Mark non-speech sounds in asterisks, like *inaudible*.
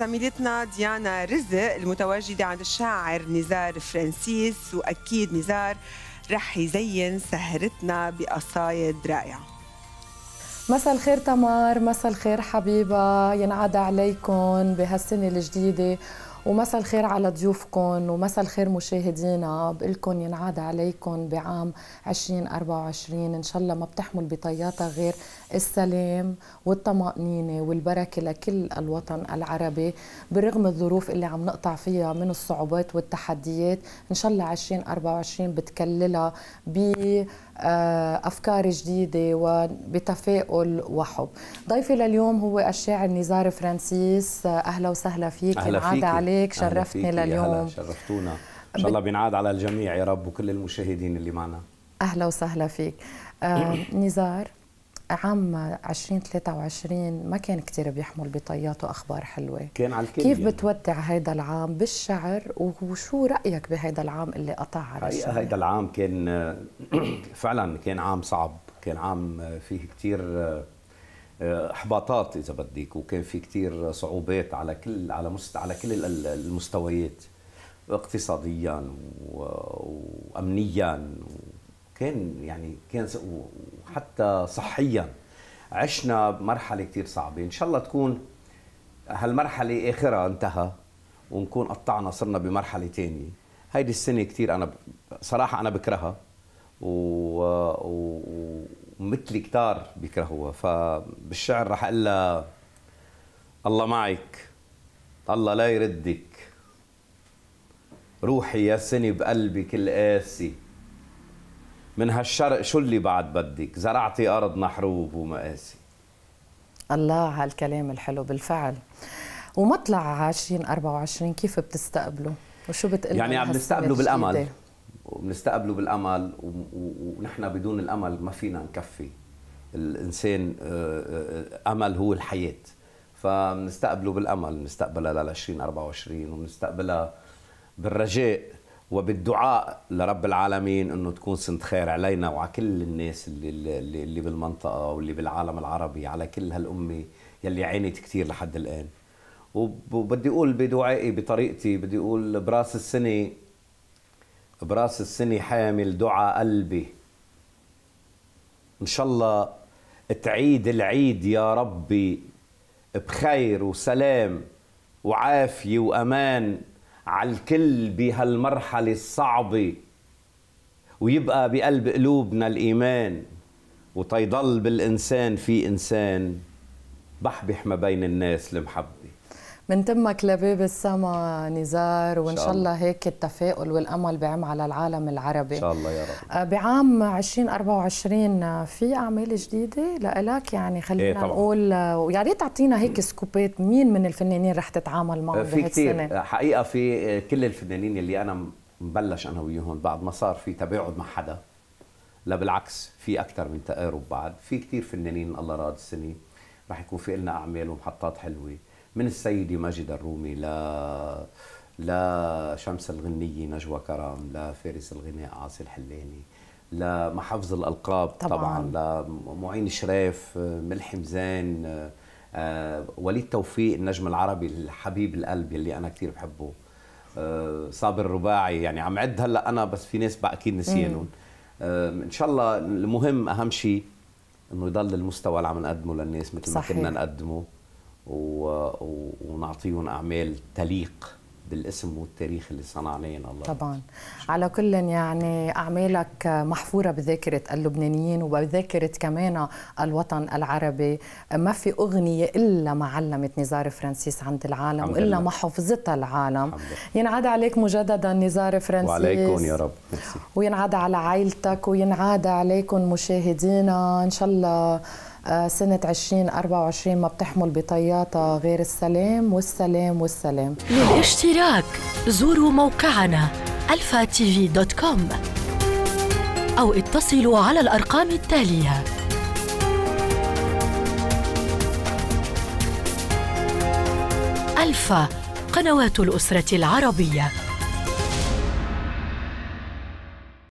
زميلتنا ديانا رزق المتواجدة عند الشاعر نزار فرانسيس وأكيد نزار رح يزين سهرتنا بقصايد رائعة مساء الخير تمار مساء الخير حبيبة ينعاد عليكم بهالسنة الجديدة ومساء الخير على ضيوفكم ومساء الخير مشاهدينا بقلكم ينعاد عليكم بعام 2024 ان شاء الله ما بتحمل بطياتها غير السلام والطمأنينة والبركة لكل الوطن العربي بالرغم الظروف اللي عم نقطع فيها من الصعوبات والتحديات ان شاء الله 2024 بتكللها بأفكار آه، جديدة وبتفاؤل وحب ضيفي لليوم هو الشاعر نزار فرانسيس اهلا وسهلا فيك أهلا فيك. عليك بك شرفتني لليوم شرفتونا ان شاء الله بينعاد على الجميع يا رب وكل المشاهدين اللي معنا اهلا وسهلا فيك آه *clears throat* نزار عام 2023 ما كان كثير بيحمل بطياته اخبار حلوه كان على الكل كيف يعني. بتودع هيدا العام بالشعر وشو رايك بهيدا العام اللي قطع على الشعر هيدا العام كان *clears throat* فعلا كان عام صعب كان عام فيه كثير آه، احباطات اذا بدك وكان في كثير صعوبات على كل على مست على كل المستويات اقتصاديا وامنيا كان يعني كان وحتى صحيا عشنا مرحله كثير صعبه ان شاء الله تكون هالمرحله اخرها انتهى ونكون قطعنا صرنا بمرحله ثانيه هيدي السنه كثير انا صراحه انا بكرهها و... و... ومثلي كتار بيكرهوها فبالشعر رح اقول لها الله معك الله لا يردك روحي يا سني بقلبك القاسي من هالشرق شو اللي بعد بدك زرعتي أرض محروب ومقاسي الله هالكلام الحلو بالفعل ومطلع 2024 كيف بتستقبله وشو بتقول يعني عم نستقبله بالامل وبنستقبله بالامل ونحن بدون الامل ما فينا نكفي الانسان آه، آه، امل هو الحياه فبنستقبله بالامل بنستقبلها لل 2024 وبنستقبلها بالرجاء وبالدعاء لرب العالمين انه تكون سنه خير علينا وعلى كل الناس اللي اللي بالمنطقه واللي بالعالم العربي على كل هالامه يلي عانت كثير لحد الان وبدي اقول بدعائي بطريقتي بدي اقول براس السنه براس السنة حامل دعاء قلبي إن شاء الله تعيد العيد يا ربي بخير وسلام وعافية وأمان على الكل بهالمرحلة الصعبة ويبقى بقلب قلوبنا الإيمان وتيضل بالإنسان في إنسان بحبح ما بين الناس المحبه من تمك لباب السما نزار وان شاء الله هيك التفاؤل والامل بعم على العالم العربي ان شاء الله يا رب آه، بعام 2024 آه، في اعمال جديده لإلك يعني خلينا إيه طبعًا. نقول ويا آه، ريت تعطينا هيك سكوبات مين من الفنانين رح تتعامل معهم في كثير حقيقه في كل الفنانين اللي انا مبلش انا وياهم بعد ما صار في تباعد مع حدا لا بالعكس في اكثر من تقارب بعد في كثير فنانين الله راد السنه رح يكون في لنا اعمال ومحطات حلوه من السيدة ماجدة الرومي ل لشمس الغنية نجوى كرم لفارس الغناء عاصي الحلاني لمحافظ الألقاب طبعا, طبعا لمعين شريف ملحم زين آه، وليد توفيق النجم العربي الحبيب القلب اللي أنا كثير بحبه آه، صابر الرباعي يعني عم عد هلا أنا بس في ناس بقى أكيد نسيانهم آه، ان شاء الله المهم اهم شيء انه يضل المستوى اللي عم نقدمه للناس مثل ما كنا نقدمه ونعطيهم اعمال تليق بالاسم والتاريخ اللي صنعناه الله طبعا على كل يعني اعمالك محفوره بذاكره اللبنانيين وبذاكره كمان الوطن العربي ما في اغنيه الا ما علمت نزار فرانسيس عند العالم والا ما حفظتها العالم ينعاد عليك مجددا نزار فرانسيس وعليكم يا رب وينعاد على عائلتك وينعاد عليكم مشاهدينا ان شاء الله آه، سنة 2024 ما بتحمل بطياتها غير السلام والسلام والسلام للاشتراك زوروا موقعنا الفا أو اتصلوا على الأرقام التالية ألفا قنوات الأسرة العربية